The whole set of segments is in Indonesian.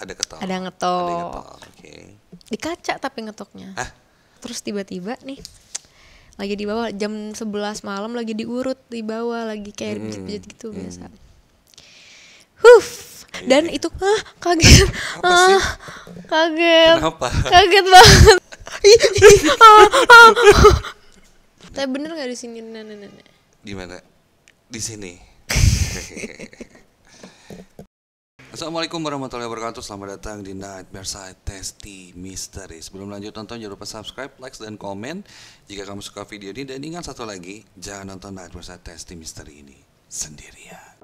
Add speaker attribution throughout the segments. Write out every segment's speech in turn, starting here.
Speaker 1: Ada ketok. Ada
Speaker 2: ngetok. Ada ngetok. Oke. Okay. Di kaca tapi ngetoknya. Hah? Terus tiba-tiba nih lagi di bawah jam 11 malam lagi diurut di bawah lagi kayak pijit-pijit hmm. gitu hmm. biasa. Huf. Iya. dan itu ah, kaget Apa sih? ah, kaget Kenapa? kaget banget ah, ah, ah. tapi bener nggak di sini nenek nah, nenek
Speaker 1: nah, nah, di mana di sini Assalamualaikum warahmatullahi wabarakatuh Selamat datang di Nightmare Side Testi Misteri Sebelum lanjut nonton jangan lupa subscribe, like, dan komen Jika kamu suka video ini Dan ingat satu lagi Jangan nonton Nightmare Side Testi Misteri ini Sendirian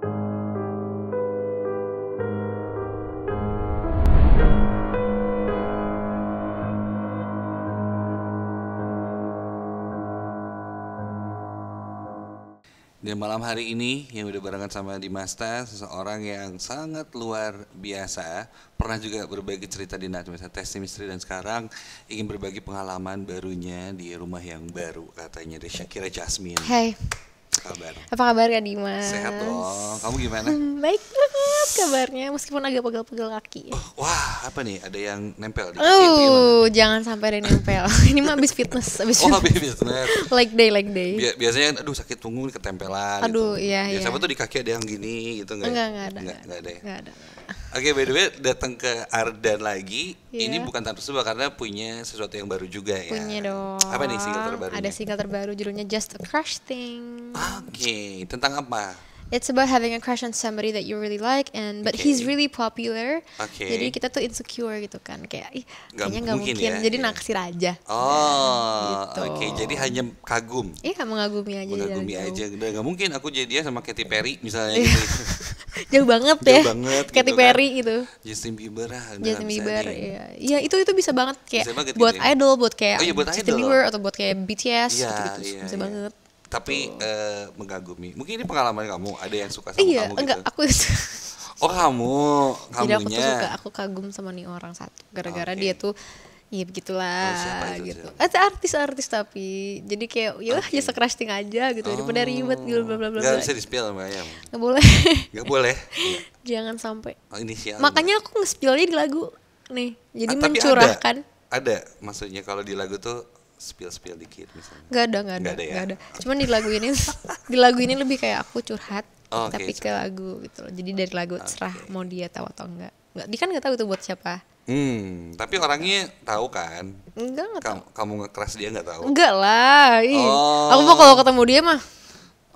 Speaker 1: Dan malam hari ini yang udah barengan sama Dimasta, seseorang yang sangat luar biasa, pernah juga berbagi cerita di Natmista Tes Misteri dan sekarang ingin berbagi pengalaman barunya di rumah yang baru katanya dari Shakira Jasmine. Hai.
Speaker 2: Hey. Kabar. Apa kabar Kak Dimas? Sehat dong. Kamu gimana? Hmm, baik kabarnya meskipun agak pegel-pegel kaki. Ya. Oh,
Speaker 1: wah, apa nih? Ada yang nempel di Oh,
Speaker 2: Oh, jangan sampai ada yang nempel. ini mah habis fitness, habis Oh, habis fitness. like day, like day. Bia
Speaker 1: biasanya aduh sakit punggung ketempelan gitu. Aduh, gitu. iya, iya. Siapa tuh di kaki ada yang gini gitu enggak? Enggak, ya? enggak ada. Enggak, enggak ada. Enggak ya? ada. Oke, okay, by the way, datang ke Ardan lagi. Yeah. Ini bukan tanpa sebab karena punya sesuatu yang baru juga ya. Punya
Speaker 2: dong. Apa nih single terbaru? Ada single terbaru judulnya Just a Crush Thing.
Speaker 1: Oke, okay. tentang apa?
Speaker 2: it's about having a crush on somebody that you really like and but okay. he's really popular. Okay. Jadi kita tuh insecure gitu kan kayak ih kayaknya nggak mungkin, mungkin. Ya? jadi yeah. naksir aja.
Speaker 1: Oh. Gitu. Oke, okay. jadi hanya kagum.
Speaker 2: Iya, mengagumi aja. Mengagumi aja.
Speaker 1: Udah nggak mungkin aku jadi dia sama Katy Perry misalnya iya. gitu. Jauh banget ya. Jauh banget. Katy gitu kan. Perry kan. itu. Justin Bieber lah. Justin Bieber,
Speaker 2: iya. Iya, itu itu bisa banget kayak bisa banget, buat gitu, ya. idol, buat kayak oh, iya, buat Justin Bieber atau buat kayak BTS yeah, gitu, -gitu. Yeah, bisa yeah. banget
Speaker 1: tapi oh. uh, eh, mengagumi. Mungkin ini pengalaman kamu, ada yang suka sama iya, kamu enggak, gitu. aku Oh, kamu, kamunya. Jadi aku tuh suka, aku
Speaker 2: kagum sama nih orang satu gara-gara okay. dia tuh Iya begitulah oh, itu, gitu. Ada artis-artis tapi jadi kayak ya, ya okay. jasa aja gitu. Oh. Daripada ribet gitu bla bla bla. Enggak bisa di-spill sama ayam. Enggak boleh. Enggak boleh. Iya. Jangan sampai. Oh, sial. Makanya aku nge-spillnya di lagu nih. Jadi ah, mencurahkan.
Speaker 1: Ada, ada maksudnya kalau di lagu tuh spill-spill dikit misalnya? Gak ada, nggak ada, gak ada, ya? ada.
Speaker 2: Cuman di lagu ini, di lagu ini lebih kayak aku curhat, oh, tapi curhat. ke lagu gitu loh. Jadi dari lagu okay. mau dia tahu atau enggak. nggak dia kan nggak tahu itu buat siapa.
Speaker 1: Hmm, tapi orangnya tahu kan? Enggak, enggak tahu. Kamu ngekeras dia nggak tahu? Enggak lah. Ih. Oh. Aku mau kalau ketemu dia mah.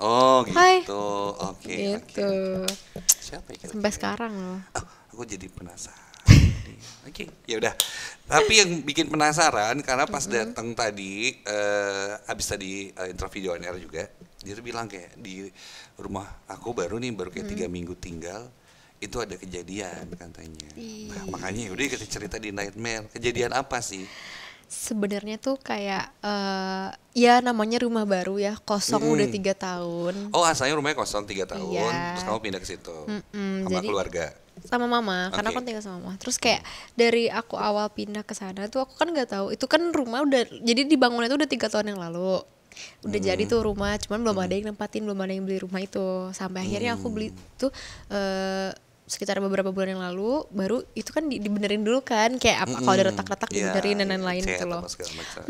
Speaker 1: Oh, gitu. Hai. Oke, okay,
Speaker 2: gitu. Okay. Siapa ya? Sampai sekarang loh.
Speaker 1: Oh, aku jadi penasaran. Oke, okay, ya udah. Tapi yang bikin penasaran karena pas mm -hmm. datang tadi uh, abis tadi uh, interview on air juga, dia tuh bilang kayak di rumah aku baru nih baru kayak tiga mm. minggu tinggal itu ada kejadian katanya. Nah, makanya ya udah kita cerita di nightmare. Kejadian apa sih?
Speaker 2: Sebenarnya tuh kayak uh, ya namanya rumah baru ya kosong mm. udah tiga tahun. Oh
Speaker 1: asalnya rumahnya kosong tiga iya. tahun, yeah. terus kamu pindah ke situ mm -mm, sama jadi, keluarga
Speaker 2: sama mama okay. karena aku tinggal sama mama terus kayak dari aku awal pindah ke sana tuh aku kan nggak tahu itu kan rumah udah jadi dibangunnya tuh udah tiga tahun yang lalu udah hmm. jadi tuh rumah cuman belum hmm. ada yang nempatin belum ada yang beli rumah itu sampai akhirnya aku hmm. beli tuh uh, sekitar beberapa bulan yang lalu baru itu kan dibenerin dulu kan kayak apa mm -hmm. kalau ada retak-retak yeah, dibenerin dan iya, lain-lain gitu loh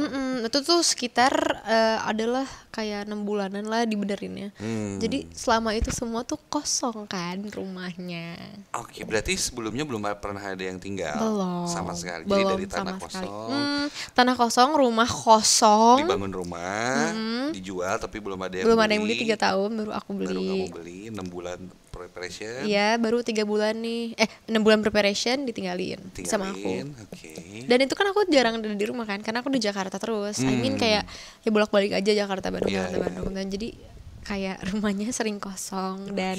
Speaker 2: mm itu tuh sekitar uh, adalah kayak enam bulanan lah dibenerinnya mm. jadi selama itu semua tuh kosong kan rumahnya
Speaker 1: oke okay, berarti sebelumnya belum pernah ada yang tinggal belum sama sekali jadi belum, dari tanah kosong mm,
Speaker 2: tanah kosong rumah kosong dibangun rumah
Speaker 1: dijual tapi belum ada yang belum beli. ada yang beli tiga tahun baru aku beli baru kamu beli enam bulan preparation. Iya, baru
Speaker 2: tiga bulan nih. Eh, enam bulan preparation ditinggalin, ditinggalin sama aku. Okay. Dan itu kan aku jarang ada di rumah kan, karena aku di Jakarta terus. Hmm. I mean hmm. kayak ya bolak-balik aja Jakarta Bandung, yeah, Jakarta yeah. Bandung. Dan jadi kayak rumahnya sering kosong okay. dan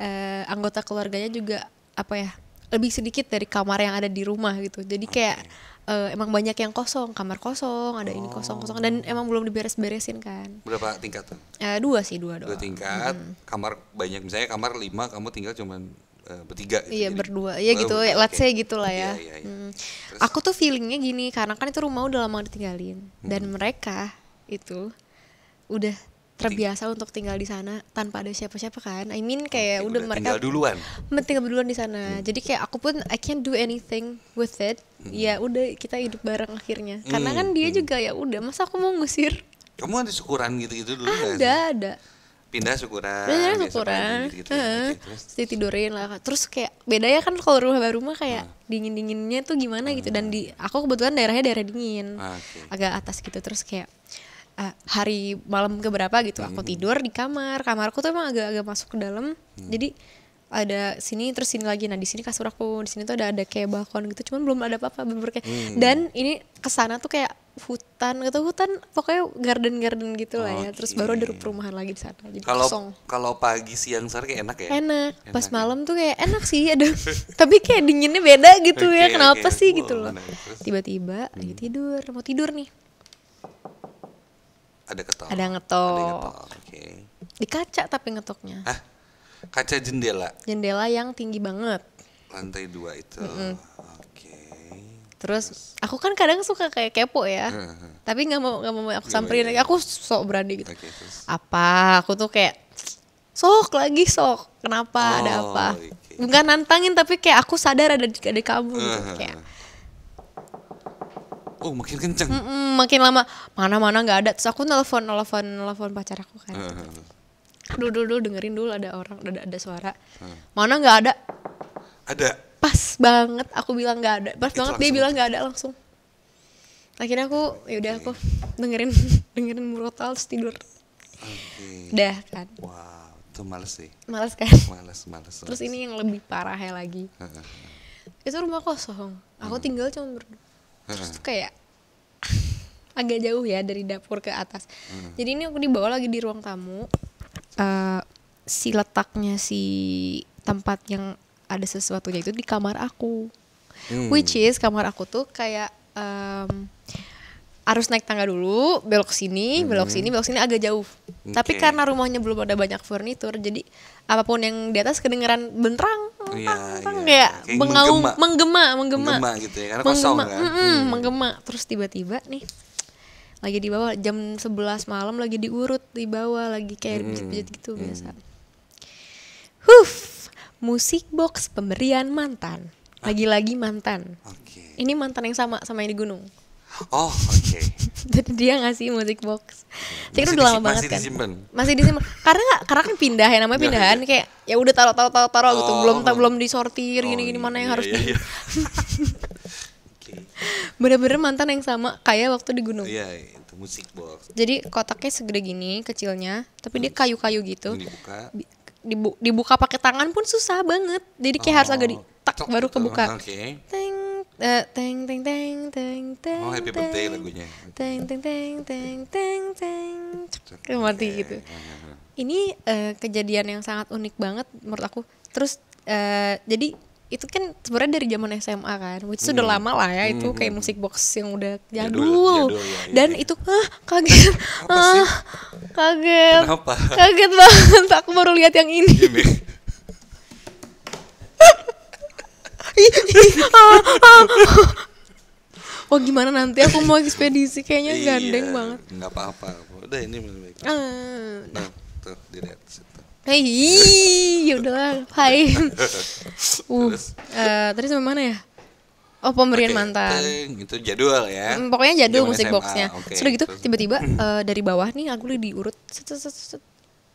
Speaker 2: uh, anggota keluarganya juga apa ya? lebih sedikit dari kamar yang ada di rumah gitu. Jadi kayak uh, emang banyak yang kosong kamar kosong ada oh. ini kosong kosong dan oh. emang belum diberes-beresin kan
Speaker 1: berapa tingkat tuh
Speaker 2: eh, dua sih dua doang dua
Speaker 1: tingkat hmm. kamar banyak misalnya kamar lima kamu tinggal cuma uh, eh, bertiga gitu, iya berdua
Speaker 2: ya oh, gitu okay. let's say gitu lah ya iya, iya, iya. Hmm. aku tuh feelingnya gini karena kan itu rumah udah lama ditinggalin hmm. dan mm. mereka itu udah terbiasa untuk tinggal di sana tanpa ada siapa-siapa kan. I mean oh, kayak okay, udah, udah mereka tinggal duluan. Tinggal duluan di sana. Hmm. Jadi kayak aku pun I can't do anything with it. Hmm. Ya udah kita hidup bareng akhirnya. Hmm. Karena kan dia hmm. juga ya udah masa aku mau ngusir.
Speaker 1: Kamu ada syukuran gitu-gitu dulu Ada, kan? ada pindah syukuran pindah syukuran gitu, gitu, Hmm. -huh. gitu. terus
Speaker 2: tidurin lah terus kayak beda ya kan kalau rumah baru rumah kayak hmm. dingin dinginnya tuh gimana hmm. gitu dan hmm. di aku kebetulan daerahnya daerah dingin ah, okay. agak atas gitu terus kayak Eh, hari malam keberapa gitu aku hmm. tidur di kamar kamarku tuh emang agak-agak masuk ke dalam hmm. jadi ada sini terus sini lagi nah di sini kasur aku di sini tuh ada ada kayak balkon gitu cuman belum ada apa-apa bener kayak hmm. dan ini kesana tuh kayak hutan gitu hutan pokoknya garden garden gitu lah okay. ya terus baru ada perumahan lagi di sana jadi kalo, kosong
Speaker 1: kalau pagi siang sore kayak enak ya enak, enak pas
Speaker 2: ya? malam tuh kayak enak sih ada tapi kayak dinginnya beda gitu okay, ya kenapa okay. sih wow, gitu loh tiba-tiba hmm. lagi tidur mau tidur nih
Speaker 1: ada ketok. Ada
Speaker 2: ngetok. Ada ngetok. Okay. Di kaca tapi ngetoknya. Hah?
Speaker 1: Kaca jendela.
Speaker 2: Jendela yang tinggi banget.
Speaker 1: Lantai dua itu. Mm -hmm.
Speaker 2: Oke. Okay. Terus aku kan kadang suka kayak kepo ya. Uh -huh. Tapi nggak mau nggak mau aku samperin ya. lagi. Aku sok berani gitu. Okay, Apa? Aku tuh kayak sok lagi sok. Kenapa? Oh, ada apa? Okay. Bukan nantangin tapi kayak aku sadar ada ada kamu uh -huh. gitu kayak
Speaker 1: oh makin kenceng mm -mm,
Speaker 2: makin lama mana mana nggak ada terus aku nelfon nelfon nelfon pacar aku kan uh dulu dulu dengerin dulu ada orang ada ada suara uh mana nggak ada ada pas banget aku bilang nggak ada pas Itu banget langsung. dia bilang nggak ada langsung akhirnya aku ya udah aku dengerin dengerin murotal terus tidur okay.
Speaker 1: dah kan wow itu males sih males kan males males terus ini yang
Speaker 2: lebih parah ya lagi itu rumah kosong aku hmm. tinggal cuma berdua terus tuh hmm. kayak agak jauh ya dari dapur ke atas hmm. jadi ini aku dibawa lagi di ruang tamu uh, si letaknya si tempat yang ada sesuatunya itu di kamar aku hmm. which is kamar aku tuh kayak um, harus naik tangga dulu, belok sini, hmm. belok sini, belok sini agak jauh.
Speaker 1: Okay. Tapi karena
Speaker 2: rumahnya belum ada banyak furnitur, jadi apapun yang di atas kedengeran bentrang, bentrang iya, ya menggema. menggema, menggema, menggema gitu ya, karena kosong kan. menggema. Hmm. Terus tiba-tiba nih lagi di bawah jam 11 malam lagi diurut di bawah lagi kayak pijit-pijit hmm. gitu hmm. biasa. Huff, musik box pemberian mantan. Ah. Lagi-lagi mantan. Okay. Ini mantan yang sama sama yang di gunung.
Speaker 1: Oh, oke. Okay.
Speaker 2: Jadi dia ngasih musik box. Saya kira kan udah lama banget masih kan. Disimpan. Masih disimpan. karena gak, karena kan pindah ya namanya pindahan kayak ya udah taruh taruh taruh taruh oh, gitu. Belum oh. belum disortir oh, gini-gini mana yang iya, harus iya, di. Iya. Bener-bener mantan yang sama kayak waktu di gunung. Iya,
Speaker 1: itu musik box. Jadi
Speaker 2: kotaknya segede gini kecilnya, tapi hmm. dia kayu-kayu gitu. Dibuka. Dibu dibuka pakai tangan pun susah banget. Jadi kayak oh, harus agak di oh. tak baru kebuka. Oke. Okay. Eh, teng teng teng
Speaker 1: teng teng oh happy birthday lagunya
Speaker 2: teng teng teng teng teng teng mati iya, gitu iya, iya, ini uh, kejadian yang sangat unik banget menurut aku terus uh, jadi itu kan sebenarnya dari zaman SMA kan which hmm. sudah lama lah ya hmm, itu kayak hmm, musik hmm. box yang udah jadul, jadul, jadul ya, dan ya. itu ah kaget ah kaget Kenapa? kaget banget aku baru lihat yang ini Wah oh, gimana nanti aku mau ekspedisi kayaknya iya, gandeng banget.
Speaker 1: Enggak apa-apa. Udah ini lebih baik. Uh, nah, tuh dilihat situ.
Speaker 2: Hei, yaudahlah, hai.
Speaker 1: uh,
Speaker 2: uh, tadi sama mana ya? Oh pemberian okay, mantan.
Speaker 1: Itu jadwal ya. Hmm, pokoknya jadwal Jaman musik SMA, boxnya. Okay. Sudah gitu
Speaker 2: tiba-tiba uh, dari bawah nih aku udah diurut. Set, set, set, set.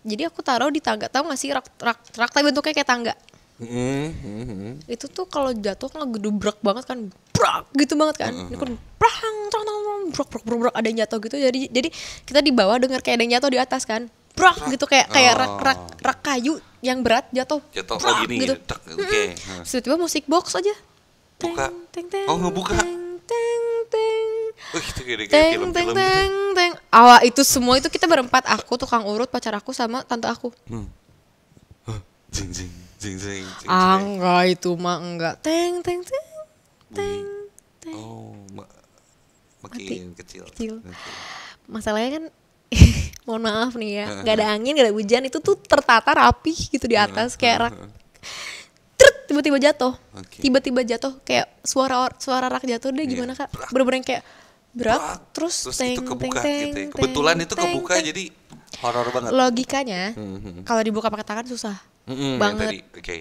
Speaker 2: Jadi aku taruh di tangga, tahu gak sih rak rak rak tapi bentuknya kayak tangga.
Speaker 1: Mm-hmm.
Speaker 2: Itu tuh kalau jatuh kan gedubrak banget kan, brak gitu banget kan. Mm-hmm. Ini kan prang, trang, tong brak brak brak brak ada yang jatuh gitu. Jadi jadi kita di bawah dengar kayak ada yang jatuh di atas kan. Brak ah. gitu kayak kayak oh. rak, rak rak kayu yang berat jatuh. Jatuh brak, oh gini gitu.
Speaker 1: Oke. Okay. Mm-hmm.
Speaker 2: Tiba-tiba musik box aja.
Speaker 1: Buka. Teng, teng, teng, oh ngebuka. Teng, teng, teng. Oh, gitu, kayak, teng, film, teng, film, teng,
Speaker 2: gitu. teng. Awal itu semua itu kita berempat aku, tukang urut, pacar aku sama tante aku.
Speaker 1: Hmm. Huh. Jing, jing. Jing jing. jing
Speaker 2: ah enggak itu mah enggak. Teng teng teng
Speaker 1: teng. teng. Oh, ma makin Mati. kecil. Kecil.
Speaker 2: Masalahnya kan mohon maaf nih ya, nggak ada angin, nggak ada hujan, itu tuh tertata rapi gitu di atas kayak rak. tiba-tiba jatuh. tiba Tiba-tiba jatuh kayak suara suara rak jatuh deh iya. gimana yeah. Kak? Bener-bener kayak berat terus, terus teng, itu kebuka teng, gitu ya. Kebetulan teng, itu kebuka
Speaker 1: teng, jadi horor banget.
Speaker 2: Logikanya hmm, hmm. kalau dibuka pakai tangan susah
Speaker 1: mm-hmm, banget tadi.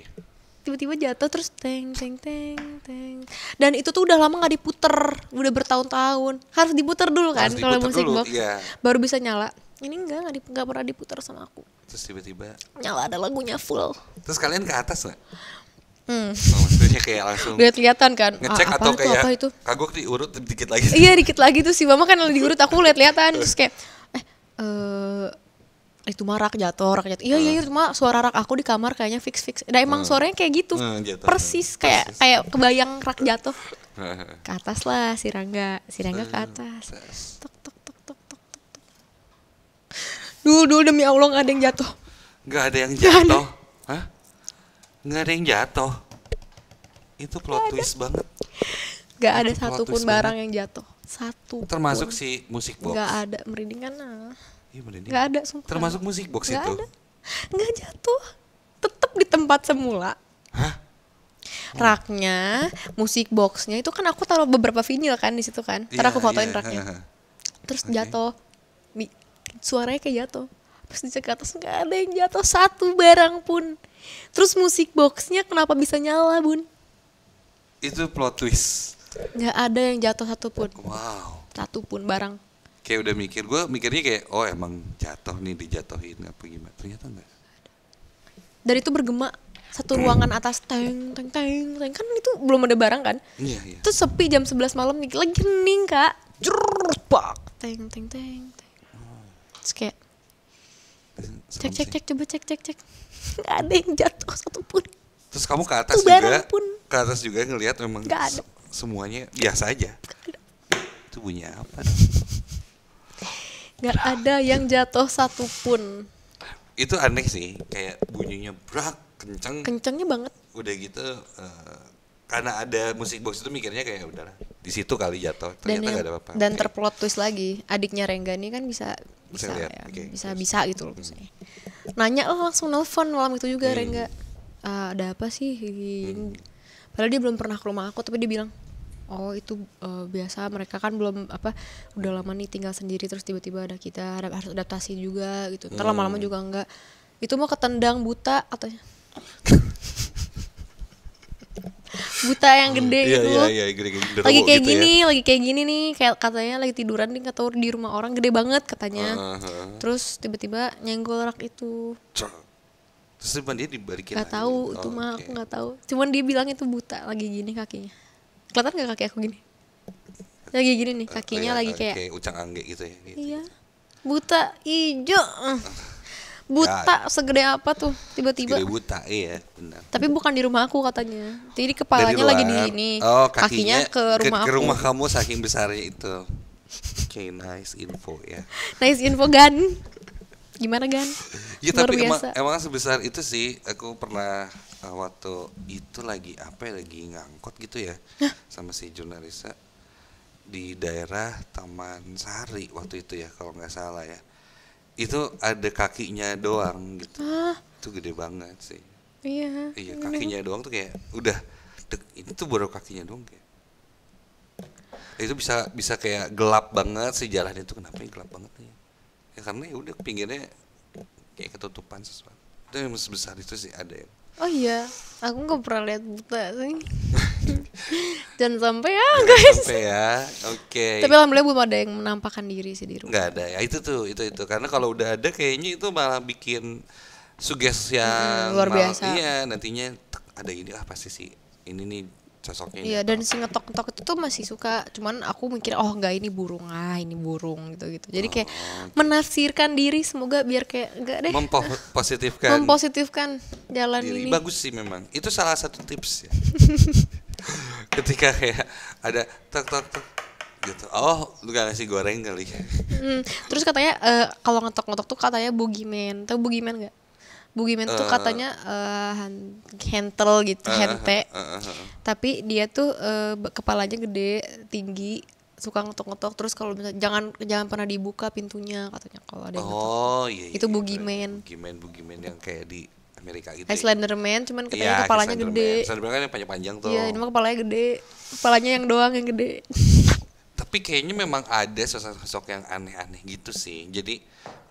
Speaker 2: tiba-tiba jatuh terus teng teng teng teng dan itu tuh udah lama nggak diputer udah bertahun-tahun harus diputer dulu kan kalau musik dulu, box iya. baru bisa nyala ini enggak nggak dip- pernah diputar
Speaker 1: sama aku terus tiba-tiba nyala ada lagunya full terus kalian ke atas nggak Hmm. Oh, maksudnya kayak langsung lihat kelihatan kan Ngecek ah, atau itu, kayak apa itu? Kagok diurut dikit lagi Iya dikit
Speaker 2: lagi tuh si mama kan lagi urut aku lihat-lihatan Terus kayak Eh uh, itu mah rak jatuh rak jatuh iya iya uh. Ah. itu iya, mah suara rak aku di kamar kayaknya fix fix dan nah, emang uh. suaranya kayak gitu, uh, ah, jatuh. Gitu. persis kayak persis. kayak kebayang rak jatuh ke atas lah si Rangga si Rangga ke atas tok tok tok tok tok tok dulu dulu demi Allah nggak ada yang jatuh
Speaker 1: nggak ada yang jatuh hah nggak ada yang jatuh itu plot gak twist ada. banget nggak ada satupun barang banget.
Speaker 2: yang jatuh satu termasuk pun. si musik box nggak ada merinding kan nah. Iya merinding. Gak ada sumpah. Termasuk musik box gak itu? Ada. Gak jatuh. Tetap di tempat semula. Hah? Raknya, musik boxnya itu kan aku taruh beberapa vinyl kan di situ kan. Terus iya, aku fotoin iya, raknya. Terus jatuh. Suaranya kayak jatuh. Terus dicek ke atas nggak ada yang jatuh satu barang pun. Terus musik boxnya kenapa bisa nyala bun?
Speaker 1: Itu plot twist.
Speaker 2: Gak ada yang jatuh satu pun.
Speaker 1: Wow.
Speaker 2: Satu pun barang
Speaker 1: kayak udah mikir gue mikirnya kayak oh emang jatuh nih dijatuhin apa gimana ternyata enggak
Speaker 2: Dari itu bergema satu ruangan atas teng teng teng teng kan itu belum ada barang kan iya, iya. itu sepi jam 11 malam nih lagi nih kak jerpak teng teng teng teng oh. terus kayak cek cek cek coba cek cek cek Gak ada yang jatuh satupun
Speaker 1: terus kamu ke atas satu juga pun. ke atas juga ngelihat memang gak ada. semuanya biasa aja itu bunyi apa
Speaker 2: nggak ada yang jatuh satupun
Speaker 1: itu aneh sih kayak bunyinya brak kenceng kencengnya banget udah gitu uh, karena ada musik box itu mikirnya kayak udahlah di situ kali jatuh ternyata gak ada apa-apa dan
Speaker 2: terplot twist lagi adiknya Rengga ini kan bisa bisa bisa, lihat. ya, okay. bisa, bisa gitu loh hmm. nanya lo oh, langsung nelfon malam itu juga hmm. Rengga uh, ada apa sih hmm. padahal dia belum pernah ke rumah aku tapi dia bilang oh itu uh, biasa mereka kan belum apa udah lama nih tinggal sendiri terus tiba-tiba ada kita harus adaptasi juga gitu ntar hmm. lama-lama juga enggak itu mau ketendang buta atau ya? buta yang gede hmm, iya, gitu iya, iya, gede, gede, lagi kayak gitu gini ya. lagi kayak gini nih kayak katanya lagi tiduran nih kata di rumah orang gede banget katanya uh
Speaker 1: -huh. terus
Speaker 2: tiba-tiba nyenggol rak itu
Speaker 1: terus dia dibalikin nggak tahu oh, itu mah okay. aku nggak tahu
Speaker 2: cuman dia bilang itu buta lagi gini kakinya kelihatan gak kaki aku gini lagi gini nih kakinya uh, lagi kayak
Speaker 1: kayak ucang angge gitu ya
Speaker 2: gitu. iya buta ijo buta ya, segede apa tuh tiba-tiba segede
Speaker 1: buta iya
Speaker 2: benar tapi bukan di rumah aku katanya jadi kepalanya lagi di ini oh, kakinya, kakinya ke rumah ke, aku. ke rumah
Speaker 1: kamu saking besarnya itu oke okay, nice info ya
Speaker 2: nice info gan gimana gan
Speaker 1: ya Luar tapi biasa. emang emang sebesar itu sih aku pernah uh, waktu itu lagi apa ya lagi ngangkot gitu ya Hah? sama si jurnalisnya di daerah Taman Sari waktu itu ya kalau nggak salah ya itu ada kakinya doang gitu ah. itu gede banget sih
Speaker 2: iya iya kakinya
Speaker 1: doang tuh kayak udah dek, ini tuh baru kakinya doang kayak itu bisa bisa kayak gelap banget si jalan itu kenapa yang gelap banget nih ya karena ya udah pinggirnya kayak ketutupan sesuatu itu yang sebesar itu sih ada yang
Speaker 2: oh iya aku nggak pernah lihat buta sih Dan sampai ya jangan guys
Speaker 1: sampai ya oke okay. tapi
Speaker 2: alhamdulillah belum ada yang menampakkan diri sih di rumah
Speaker 1: nggak ada ya itu tuh itu itu karena kalau udah ada kayaknya itu malah bikin suges yang hmm, luar biasa iya nantinya ada ini ah pasti sih ini nih sosoknya iya
Speaker 2: dan si ngetok-ngetok itu tuh masih suka cuman aku mikir oh enggak ini burung ah ini burung gitu gitu jadi kayak oh, menafsirkan diri semoga biar kayak enggak deh
Speaker 1: mempositifkan
Speaker 2: mempositifkan jalan diri. Iya, iya, ini bagus
Speaker 1: sih memang itu salah satu tips ya ketika kayak ada tok tok tok gitu oh lu gak ngasih goreng kali
Speaker 2: mm, terus katanya uh, kalau ngetok-ngetok tuh katanya boogeyman tau boogeyman gak Bugiman uh, tuh eh. katanya uh, eh, hentel gitu, uh, eh, hente. Uh, uh, uh, Tapi dia tuh uh, kepalanya gede, tinggi, suka ngetok-ngetok terus kalau misalnya jangan jangan pernah dibuka pintunya katanya kalau ada yang oh, iya, iya, itu iya, bugiman. Iya, iya.
Speaker 1: Bugiman bugiman yang kayak di Amerika gitu. Kayak Slenderman cuman iya, katanya ya, kepalanya gede. Slenderman kan yang panjang-panjang tuh. Iya, ini
Speaker 2: mah kepalanya gede. Kepalanya yang doang yang gede.
Speaker 1: Tapi kayaknya memang ada sosok-sosok yang aneh-aneh gitu sih. Jadi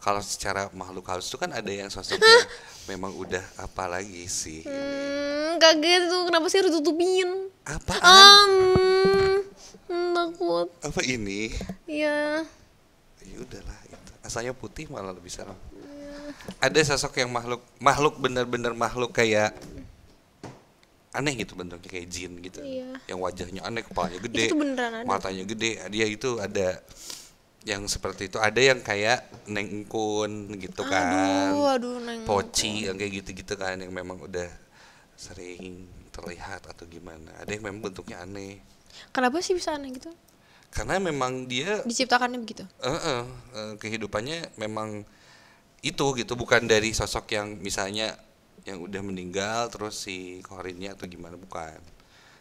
Speaker 1: kalau secara makhluk halus itu kan ada yang sosoknya memang udah apa lagi sih
Speaker 2: hmm, gak gitu kenapa sih harus tutupin apa um, hmm, takut
Speaker 1: apa ini iya ya udahlah itu asalnya putih malah lebih serem ya. ada sosok yang makhluk makhluk bener-bener makhluk kayak aneh gitu bentuknya kayak jin gitu iya. yang wajahnya aneh kepalanya gede itu matanya gede dia itu ada yang seperti itu ada yang kayak nengkun gitu kan aduh, aduh, neng poci yang kayak gitu-gitu kan yang memang udah sering terlihat atau gimana ada yang memang bentuknya aneh
Speaker 2: kenapa sih bisa aneh gitu
Speaker 1: karena memang dia
Speaker 2: diciptakannya begitu
Speaker 1: uh, uh, uh, kehidupannya memang itu gitu bukan dari sosok yang misalnya yang udah meninggal terus si korinnya atau gimana bukan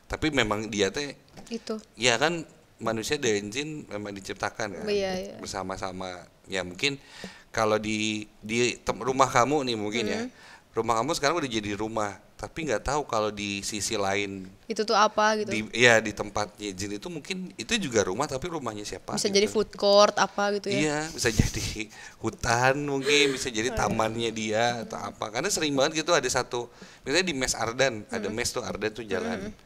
Speaker 1: tapi memang dia teh itu ya kan manusia dan jin memang diciptakan kan iya, iya, bersama-sama ya mungkin kalau di di rumah kamu nih mungkin ya. hmm. ya rumah kamu sekarang udah jadi rumah tapi nggak tahu kalau di sisi lain
Speaker 2: itu tuh apa gitu di,
Speaker 1: ya di tempatnya jin itu mungkin itu juga rumah tapi rumahnya siapa bisa gitu. jadi food
Speaker 2: court apa gitu ya iya bisa
Speaker 1: jadi hutan mungkin bisa jadi tamannya dia atau apa karena sering banget gitu ada satu misalnya di mes Ardan hmm. ada mes tuh Ardan tuh jalan hmm.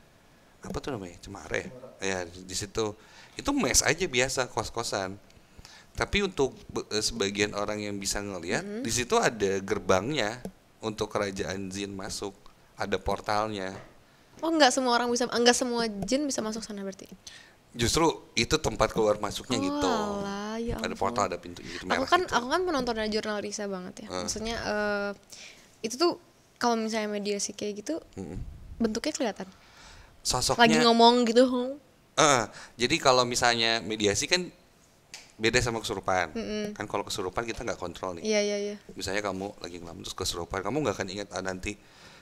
Speaker 1: apa tuh namanya Cemare ya di situ itu mes aja biasa kos kosan tapi untuk eh, sebagian orang yang bisa ngelihat mm -hmm. di situ ada gerbangnya untuk kerajaan jin masuk ada portalnya
Speaker 2: oh nggak semua orang bisa nggak semua jin bisa masuk sana berarti
Speaker 1: justru itu tempat keluar masuknya oh, gitu alah,
Speaker 2: ya ada portal
Speaker 1: ada pintu gitu aku kan gitu. aku
Speaker 2: kan penonton jurnal Risa banget ya hmm. maksudnya uh, itu tuh kalau misalnya media sih kayak gitu -hmm. bentuknya kelihatan sosoknya lagi ngomong gitu
Speaker 1: uh, jadi kalau misalnya mediasi kan beda sama kesurupan mm -hmm. kan kalau kesurupan kita nggak kontrol nih yeah, yeah, yeah. misalnya kamu lagi ngelamun terus kesurupan kamu nggak akan ingat ah, nanti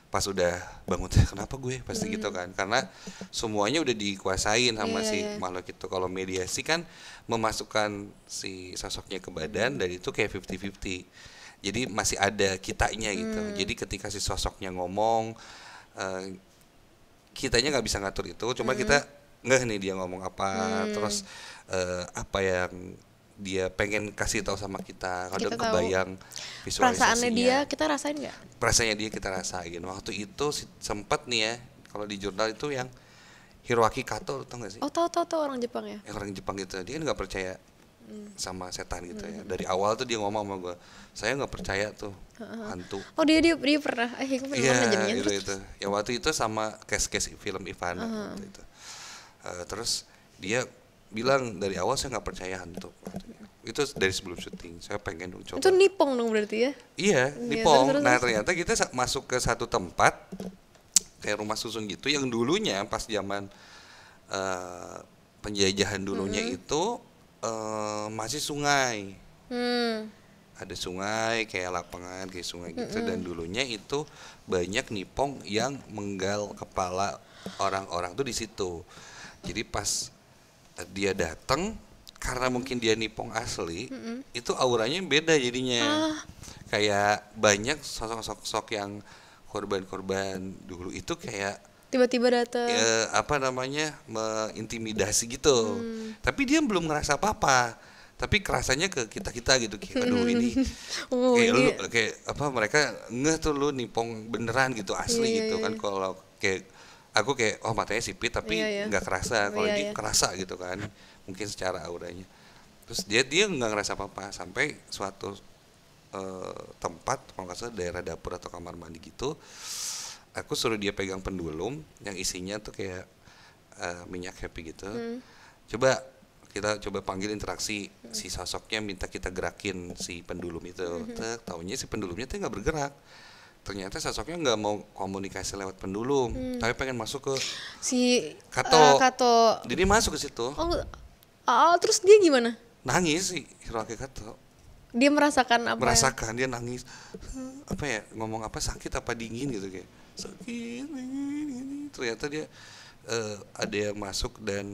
Speaker 1: pas udah bangun kenapa gue pasti mm. gitu kan karena semuanya udah dikuasain sama yeah, si yeah. makhluk itu kalau mediasi kan memasukkan si sosoknya ke badan mm. dan itu kayak fifty fifty. jadi masih ada kitanya gitu mm. jadi ketika si sosoknya ngomong uh, kitanya nggak bisa ngatur itu cuma mm. kita nggak nih dia ngomong apa hmm. terus uh, apa yang dia pengen kasih tahu sama kita kadang kita kebayang visualisasinya perasaannya dia
Speaker 2: kita rasain nggak
Speaker 1: perasaannya dia kita rasain waktu itu sempat nih ya kalau di jurnal itu yang Hiroaki Kato tau gak sih oh tau
Speaker 2: tau tau orang Jepang ya
Speaker 1: eh, orang Jepang gitu dia kan nggak percaya hmm. sama setan gitu ya. hmm. ya dari awal tuh dia ngomong sama gue saya nggak percaya tuh
Speaker 2: hantu oh dia dia dia pernah eh gue pernah yeah, gitu,
Speaker 1: itu ya waktu itu sama case-case film Ivana uh-huh. gitu uh, terus dia bilang dari awal saya nggak percaya hantu itu dari sebelum syuting saya pengen coba itu
Speaker 2: nipong dong berarti ya
Speaker 1: iya, iya nipong ya, terus, terus, nah ternyata kita masuk ke satu tempat kayak rumah susun gitu yang dulunya pas zaman uh, penjajahan dulunya mm -hmm. itu uh, masih sungai mm. ada sungai kayak lapangan kayak sungai gitu mm -hmm. dan dulunya itu banyak nipong yang menggal kepala orang-orang tuh di situ jadi pas eh, dia datang karena mungkin dia nipong asli, mm -hmm. itu auranya beda jadinya. Ah. Kayak banyak sosok-sosok yang korban-korban dulu itu kayak
Speaker 2: tiba-tiba datang ya,
Speaker 1: apa namanya mengintimidasi gitu hmm. tapi dia belum ngerasa apa-apa tapi kerasanya ke kita kita gitu kayak aduh hmm. ini
Speaker 2: oh, kayak lu
Speaker 1: kayak apa mereka ngeh tuh lu nipong beneran gitu asli yeah, iya, gitu yeah, kan iya. kalau kayak aku kayak oh matanya sipit tapi iya, iya. nggak yeah, yeah. kerasa iya, kalau yeah, ini yeah. kerasa gitu kan mungkin secara auranya terus dia dia nggak ngerasa apa-apa sampai suatu uh, tempat kalau nggak salah daerah dapur atau kamar mandi gitu aku suruh dia pegang pendulum yang isinya tuh kayak uh, minyak happy gitu hmm. coba kita coba panggil interaksi si sosoknya minta kita gerakin si pendulum itu hmm. tahunya si pendulumnya tuh nggak bergerak ternyata sosoknya nggak mau komunikasi lewat pendulum hmm. tapi pengen masuk ke
Speaker 2: si kato, uh, kato. jadi masuk ke situ oh, oh terus dia gimana
Speaker 1: nangis sih, Hiroaki Kato
Speaker 2: dia merasakan apa ya? merasakan
Speaker 1: ya? dia nangis apa ya ngomong apa sakit apa dingin gitu kayak sakit dingin, dingin. ternyata dia uh, ada yang masuk dan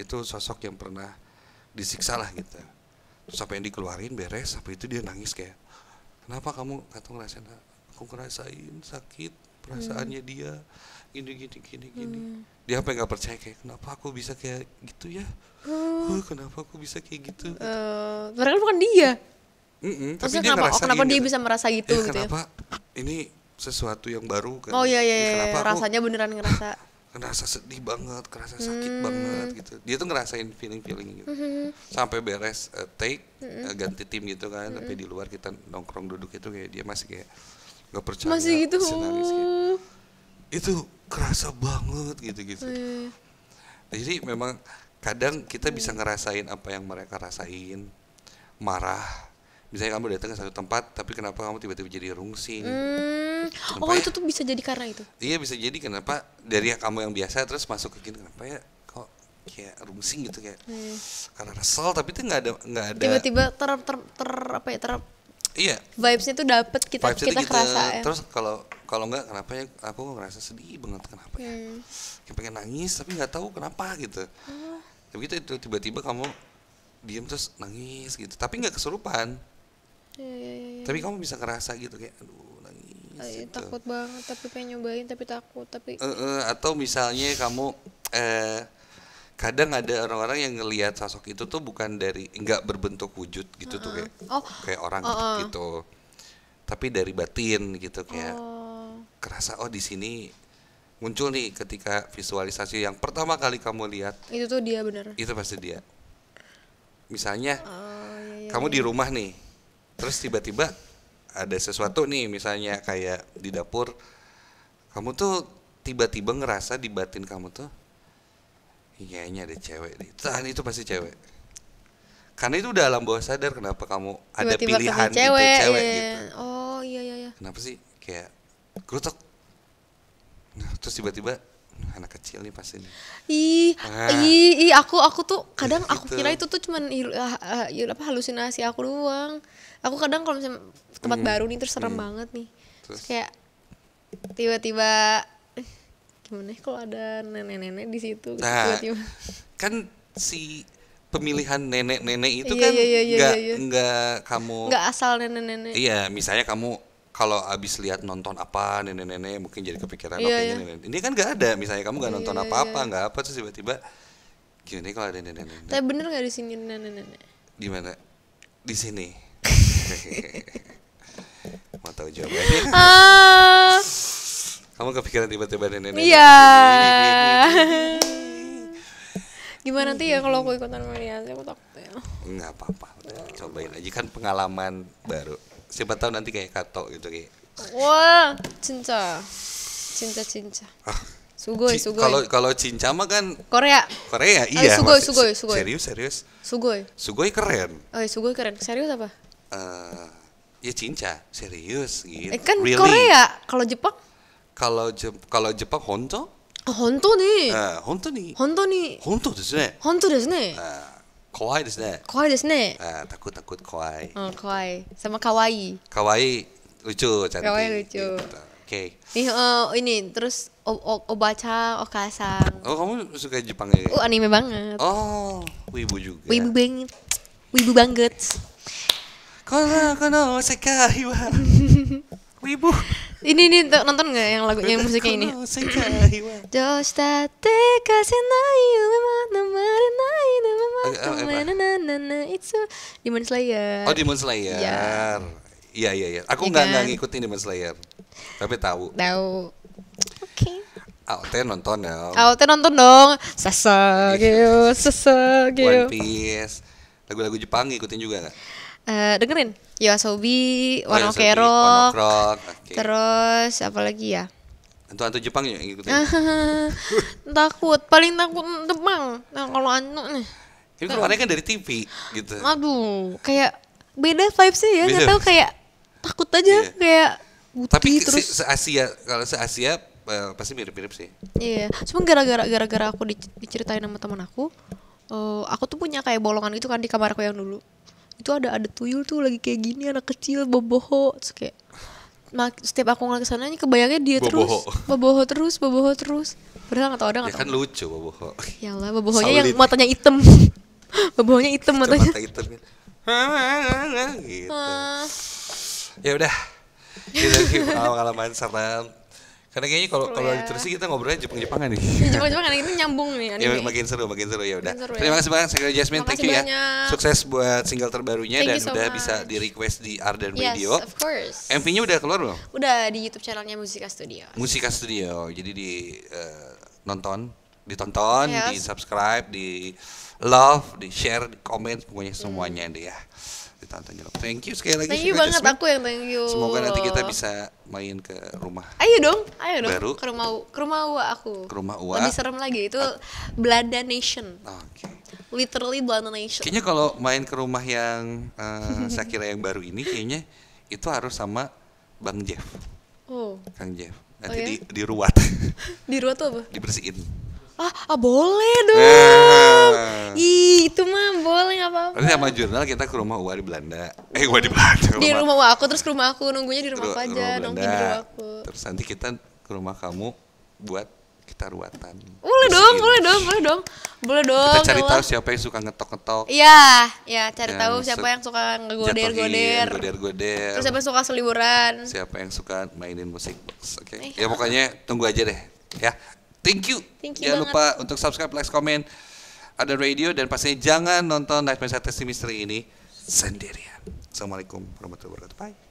Speaker 1: itu sosok yang pernah disiksa lah gitu sampai yang dikeluarin beres sampai itu dia nangis kayak kenapa kamu kata ngerasain aku ngerasain sakit perasaannya hmm. dia gini gini gini gini hmm. dia apa nggak percaya kayak kenapa aku bisa kayak gitu ya hmm. oh, kenapa aku bisa kayak gitu
Speaker 2: uh, padahal bukan dia mm -mm, tapi dia kenapa oh, kenapa dia gitu. bisa merasa gitu, eh, gitu ya, gitu kenapa
Speaker 1: ya? ini sesuatu yang baru kan oh iya iya, ya, iya, iya, kenapa rasanya aku, beneran ngerasa ngerasa sedih banget ngerasa sakit hmm. banget gitu dia tuh ngerasain feeling feeling gitu hmm, hmm, hmm. sampai beres uh, take hmm. uh, ganti tim gitu kan hmm. tapi di luar kita nongkrong duduk itu kayak dia masih kayak nggak percaya masih gitu. gitu itu kerasa banget gitu gitu oh, iya, iya. Nah, jadi memang kadang kita bisa ngerasain apa yang mereka rasain marah misalnya kamu datang ke satu tempat tapi kenapa kamu tiba-tiba jadi rungsing hmm.
Speaker 2: oh ya? itu tuh bisa jadi karena itu
Speaker 1: iya bisa jadi kenapa dari kamu yang biasa terus masuk ke gini kenapa ya kok kayak rungsing gitu kayak hmm. karena resel tapi itu nggak ada nggak ada tiba-tiba ter, ter, ter apa ya ter Iya.
Speaker 2: Vibesnya tuh dapet kita Vibes kita gitu. kerasa. Ya. Terus
Speaker 1: kalau kalau nggak kenapa ya aku ngerasa sedih banget kenapa ya? Hmm. Kayak pengen nangis tapi nggak tahu kenapa gitu. Hmm. Ah. Ya tapi itu tiba-tiba kamu diem terus nangis gitu. Tapi nggak kesurupan. Ya, ya, ya. Tapi kamu bisa ngerasa gitu kayak aduh nangis. Ay, eh, gitu. Takut
Speaker 2: banget tapi pengen nyobain tapi takut tapi. Eh -e,
Speaker 1: atau misalnya kamu eh kadang ada orang-orang yang ngelihat sosok itu tuh bukan dari nggak berbentuk wujud gitu uh -uh. tuh kayak oh. kayak orang uh -uh. gitu tapi dari batin gitu kayak oh. kerasa oh di sini muncul nih ketika visualisasi yang pertama kali kamu lihat
Speaker 2: itu tuh dia bener
Speaker 1: itu pasti dia misalnya oh, iya, iya, kamu iya. di rumah nih terus tiba-tiba ada sesuatu nih misalnya kayak di dapur kamu tuh tiba-tiba ngerasa di batin kamu tuh kayaknya ada cewek nih tahan itu pasti cewek karena itu udah alam bawah sadar kenapa kamu ada Tiba -tiba pilihan gitu, cewek, cewek iya. gitu
Speaker 2: oh iya iya iya kenapa sih
Speaker 1: kayak kerutok nah, terus tiba-tiba nah, anak kecil nih pasti nih. Ih, nah. ih,
Speaker 2: ih, aku aku tuh kadang gitu. aku kira itu tuh cuman il, uh, uh, apa halusinasi aku doang. Aku kadang kalau misalnya tempat hmm. baru nih terus serem hmm. banget nih. Terus, terus kayak tiba-tiba gimana kalau ada nenek-nenek di situ gitu, nah, tiba
Speaker 1: kan si pemilihan nenek-nenek itu iya, kan iya, iya, iya nggak iya, iya. nggak kamu nggak asal nenek-nenek iya misalnya kamu kalau abis lihat nonton apa nenek-nenek mungkin jadi kepikiran iya, iya. nenek ini kan nggak ada misalnya kamu nggak iya, nonton iya, apa-apa iya, nggak apa terus tiba-tiba gimana kalau ada nenek-nenek
Speaker 2: tapi bener nggak di sini nenek-nenek
Speaker 1: di mana di sini mau tahu jawabannya ah. Kamu kepikiran tiba-tiba nenek nenek. Iya.
Speaker 2: Gimana nanti ya kalau aku ikutan melihat aku takut ya.
Speaker 1: Enggak apa-apa. Cobain aja kan pengalaman baru. Siapa tahu nanti kayak kato gitu kayak.
Speaker 2: Wah, cinta. Cinta cinta. Ah. Sugoi, sugoi. Kalau
Speaker 1: kalau cinta mah kan Korea. Korea, eh, iya. sugoi, sugoi, sugoi. Serius, serius. Sugoi. Sugoi keren.
Speaker 2: Oh, sugoi keren. Serius apa?
Speaker 1: Eh, ya cinca, serius gitu. Eh, kan Korea. Kalau Jepang kalau je, kalau Jepang honto?
Speaker 2: Honto ni.
Speaker 1: Eh, honto ni. Honto ni. Honto desu ne.
Speaker 2: Honto desu ne. Eh,
Speaker 1: kawaii desu ne.
Speaker 2: Kawaii desu ne.
Speaker 1: Eh, takut takut kawaii.
Speaker 2: Oh, kawaii. Sama kawaii.
Speaker 1: Kawaii lucu cantik. Kawaii lucu. Gitu. Oke. Okay.
Speaker 2: Nih, uh, ini terus obaca, Okasang.
Speaker 1: Oh, kamu suka Jepang ya? Oh, anime banget. Oh, wibu juga. Wibu
Speaker 2: banget. Wibu banget. Kono kono sekai wa. wibu. Ini ini nonton nggak yang lagu yang musiknya ini? memang itu Demon Slayer. Oh Demon Slayer.
Speaker 1: Iya iya iya. Aku nggak nggak ngikutin Demon Slayer, tapi tahu. Tahu. Oke. Okay. teh nonton dong.
Speaker 2: teh nonton dong. Sasageo, Sasageo. One
Speaker 1: Piece. Lagu-lagu Jepang ngikutin juga nggak?
Speaker 2: uh, dengerin Yoasobi, Wano oh, Kerok, okay. terus apa lagi ya?
Speaker 1: Antu antu Jepang ya ikutin
Speaker 2: takut, paling takut Jepang. Nah, kalau anu nih.
Speaker 1: Tapi keluarnya kan dari TV gitu.
Speaker 2: Aduh, kayak beda vibesnya ya, nggak tahu kayak takut aja yeah. kayak
Speaker 1: putih Tapi terus. Se, Asia kalau se Asia uh, pasti mirip-mirip sih.
Speaker 2: Iya, yeah. cuma gara-gara gara-gara aku diceritain sama teman aku, uh, aku tuh punya kayak bolongan gitu kan di kamar aku yang dulu itu ada ada tuyul tuh lagi kayak gini anak kecil boboho terus kayak setiap aku ngeliat nih kebayangnya dia boboho. terus boboho terus boboho terus padahal nggak tau ada nggak ya kan
Speaker 1: lucu boboho
Speaker 2: ya lah bobohonya yang matanya hitam bobohonya hitam
Speaker 1: matanya mata hitam kan.
Speaker 2: gitu ah.
Speaker 1: ya udah itu pengalaman serem karena kayaknya kalau kalau ya. literasi kita ngobrolnya Jepang-Jepangan nih.
Speaker 2: Jepang-Jepangan ini nyambung nih anime. Ya,
Speaker 1: makin seru, makin seru ya udah. ya. Terima kasih banyak Sekre Jasmine, Makasih thank you ya. banyak. ya. Sukses buat single terbarunya thank dan so udah much. bisa di request di Arden yes, Radio. Yes, of course. MV-nya udah keluar belum?
Speaker 2: Udah di YouTube channelnya Musika Studio.
Speaker 1: Musika Studio. Jadi di uh, nonton, ditonton, yes. di subscribe, di love, di share, di comment pokoknya semuanya hmm. deh ya kita Anton Thank you sekali lagi. Thank you banget aku yang
Speaker 2: thank you. Semoga nanti kita
Speaker 1: bisa main ke rumah.
Speaker 2: Ayo dong, ayo dong. Baru. Ke rumah ke rumah Uwa aku. Ke
Speaker 1: rumah Uwa. Lebih serem
Speaker 2: lagi itu Belanda Nation. Oke. Literally Belanda Nation. Kayaknya
Speaker 1: kalau main ke rumah yang uh, eh, kira yang baru ini kayaknya itu harus sama Bang Jeff. Oh. Kang Jeff. Nanti oh, iya? di di diruat tuh apa? Dibersihin
Speaker 2: ah, ah boleh dong nah. ih itu mah boleh nggak apa-apa
Speaker 1: nanti sama jurnal kita ke rumah Uwa di Belanda eh Uwa di Belanda di rumah
Speaker 2: Uwa aku terus ke rumah aku nunggunya di rumah Ru aku aja rumah nongki di rumah aku
Speaker 1: terus nanti kita ke rumah kamu buat kita ruatan boleh Masih dong boleh dong
Speaker 2: boleh dong boleh dong kita cari tahu
Speaker 1: siapa yang suka ngetok-ngetok iya
Speaker 2: iya cari tahu siapa yang suka ngegoder goder goder
Speaker 1: goder terus siapa yang suka seliburan siapa yang suka mainin musik box oke okay. eh, ya, ya pokoknya tunggu aja deh ya Thank you.
Speaker 2: Thank you Jangan banget. lupa
Speaker 1: untuk subscribe, like, comment. Ada radio dan pastinya jangan nonton Nightmare Saturday Mystery ini sendirian. Assalamualaikum warahmatullahi wabarakatuh. Bye.